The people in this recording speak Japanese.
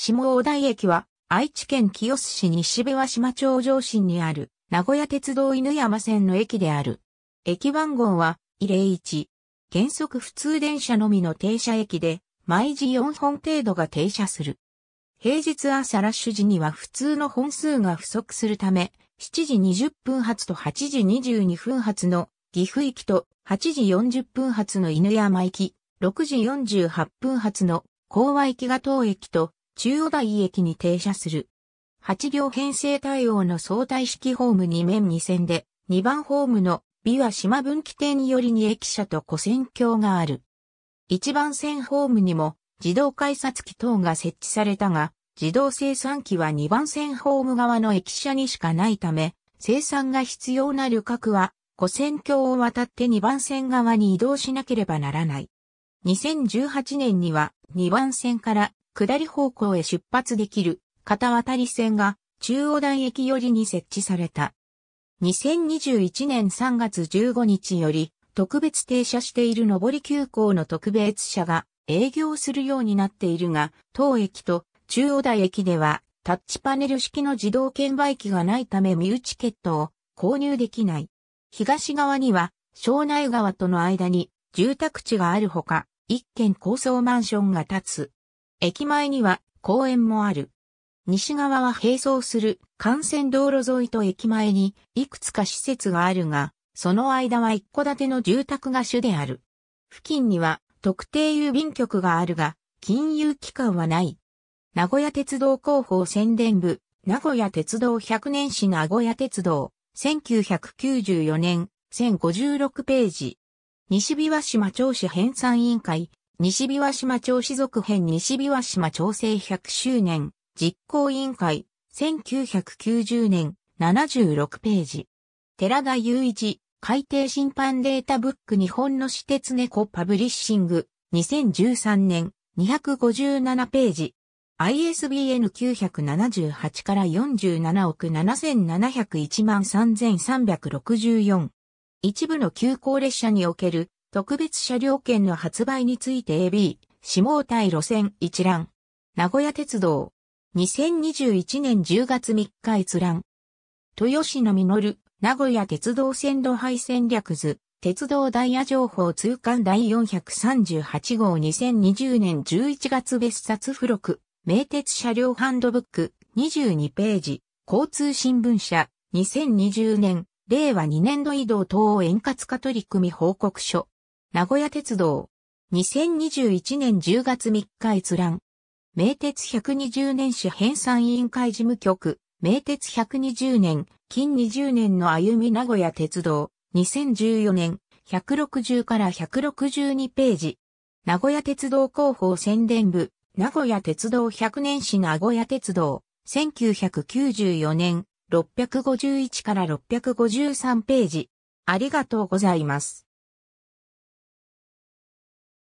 下大台駅は、愛知県清須市西部和島町上新にある、名古屋鉄道犬山線の駅である。駅番号は、慰霊1。原則普通電車のみの停車駅で、毎時4本程度が停車する。平日朝ラッシュ時には普通の本数が不足するため、7時20分発と8時22分発の岐阜駅と8時40分発の犬山駅、6時48分発の甲和駅が当駅と中央台駅に停車する。8両編成対応の相対式ホーム2面2線で、2番ホームの美和島分岐点により2駅舎と古線橋がある。1番線ホームにも自動改札機等が設置されたが、自動生産機は2番線ホーム側の駅舎にしかないため、生産が必要な旅客は、古線橋を渡って2番線側に移動しなければならない。2018年には2番線から下り方向へ出発できる片渡り線が中央台駅寄りに設置された。2021年3月15日より特別停車している上り急行の特別車が営業するようになっているが、当駅と中央台駅ではタッチパネル式の自動券売機がないためューチケットを購入できない。東側には庄内川との間に住宅地があるほか、一軒高層マンションが建つ。駅前には公園もある。西側は並走する幹線道路沿いと駅前にいくつか施設があるが、その間は一戸建ての住宅が主である。付近には特定郵便局があるが、金融機関はない。名古屋鉄道広報宣伝部、名古屋鉄道100年史名古屋鉄道、1994年、1056ページ。西琵琶島町市編纂委員会、西日和島町士族編西日和島町政100周年実行委員会1990年76ページ。寺田雄一海底審判データブック日本の私鉄猫パブリッシング2013年257ページ。ISBN 978から47億7701万3364。一部の急行列車における特別車両券の発売について AB、下対路線一覧。名古屋鉄道。2021年10月3日閲覧。豊市の実、名古屋鉄道線路配線略図、鉄道ダイヤ情報通貫第438号2020年11月別冊付録、名鉄車両ハンドブック、22ページ、交通新聞社、2020年、令和2年度移動等を円滑化取り組み報告書、名古屋鉄道。2021年10月3日閲覧。名鉄120年史編纂委員会事務局。名鉄120年、近20年の歩み名古屋鉄道。2014年、160から162ページ。名古屋鉄道広報宣伝部。名古屋鉄道100年史名古屋鉄道。1994年、651から653ページ。ありがとうございます。